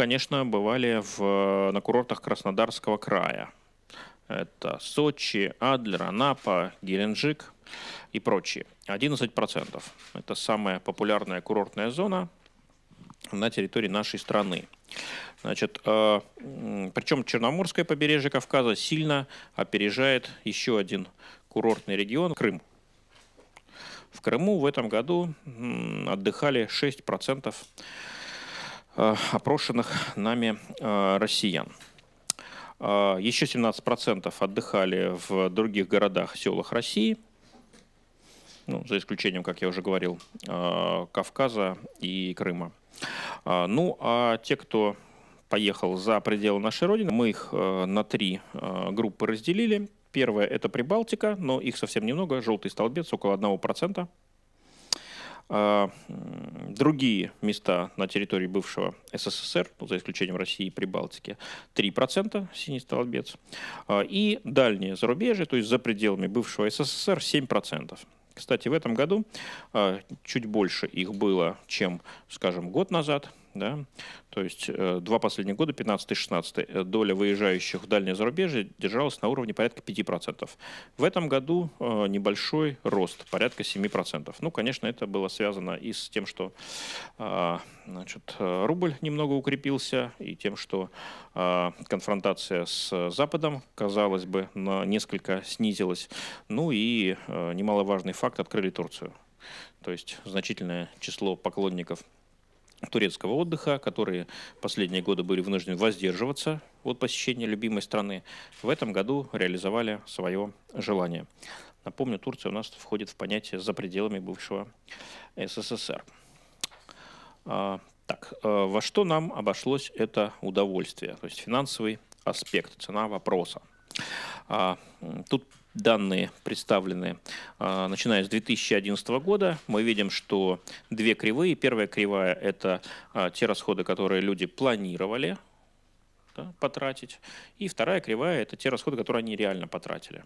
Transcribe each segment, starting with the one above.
конечно, бывали в, э, на курортах Краснодарского края. Это Сочи, Адлер, Анапа, Геленджик и прочие. 11%. Это самая популярная курортная зона на территории нашей страны. Значит, э, причем Черноморское побережье Кавказа сильно опережает еще один курортный регион – Крым. В Крыму в этом году отдыхали 6% Э, опрошенных нами э, россиян. Э, Еще 17% отдыхали в других городах, селах России, ну, за исключением, как я уже говорил, Кавказа и Крыма. Ну, а те, кто поехал за пределы нашей Родины, мы их на три группы разделили. Первое – это Прибалтика, но их совсем немного. Желтый столбец – около 1%. А, другие места на территории бывшего СССР, ну, за исключением России и Прибалтики, 3% синий столбец. А, и дальние зарубежье, то есть за пределами бывшего СССР, 7%. Кстати, в этом году а, чуть больше их было, чем, скажем, год назад – да? То есть э, два последних года, 15-16, э, доля выезжающих в дальнее зарубежье держалась на уровне порядка 5%. В этом году э, небольшой рост, порядка 7%. Ну, конечно, это было связано и с тем, что а, значит, рубль немного укрепился, и тем, что а, конфронтация с Западом, казалось бы, на несколько снизилась. Ну и немаловажный факт, открыли Турцию. То есть значительное число поклонников турецкого отдыха, которые последние годы были вынуждены воздерживаться от посещения любимой страны, в этом году реализовали свое желание. Напомню, Турция у нас входит в понятие «за пределами бывшего СССР». А, так, э, во что нам обошлось это удовольствие? То есть финансовый аспект, цена вопроса. А, тут данные представлены, а, начиная с 2011 года, мы видим, что две кривые. Первая кривая – это а, те расходы, которые люди планировали да, потратить. И вторая кривая – это те расходы, которые они реально потратили.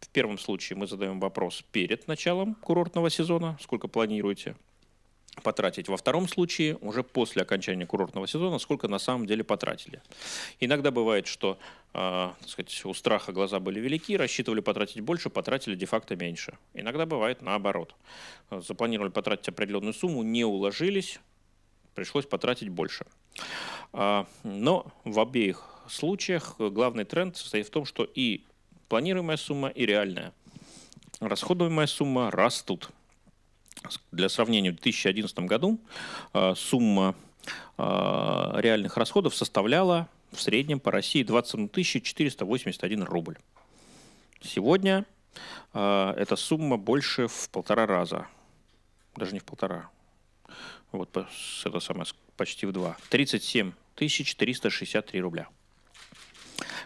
В первом случае мы задаем вопрос перед началом курортного сезона, сколько планируете – потратить. Во втором случае, уже после окончания курортного сезона, сколько на самом деле потратили. Иногда бывает, что э, сказать, у страха глаза были велики, рассчитывали потратить больше, потратили де-факто меньше. Иногда бывает наоборот. Запланировали потратить определенную сумму, не уложились, пришлось потратить больше. Э, но в обеих случаях главный тренд состоит в том, что и планируемая сумма, и реальная расходуемая сумма растут. Для сравнения, в 2011 году а, сумма а, реальных расходов составляла в среднем по России 27 481 рубль. Сегодня а, эта сумма больше в полтора раза. Даже не в полтора. Вот это самое, почти в два. 37 363 рубля.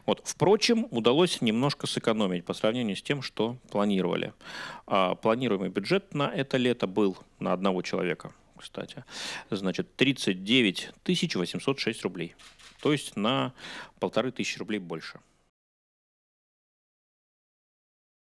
Вот. Впрочем, удалось немножко сэкономить по сравнению с тем, что планировали. А планируемый бюджет на это лето был на одного человека, кстати. Значит, 39 806 рублей. То есть на полторы тысячи рублей больше.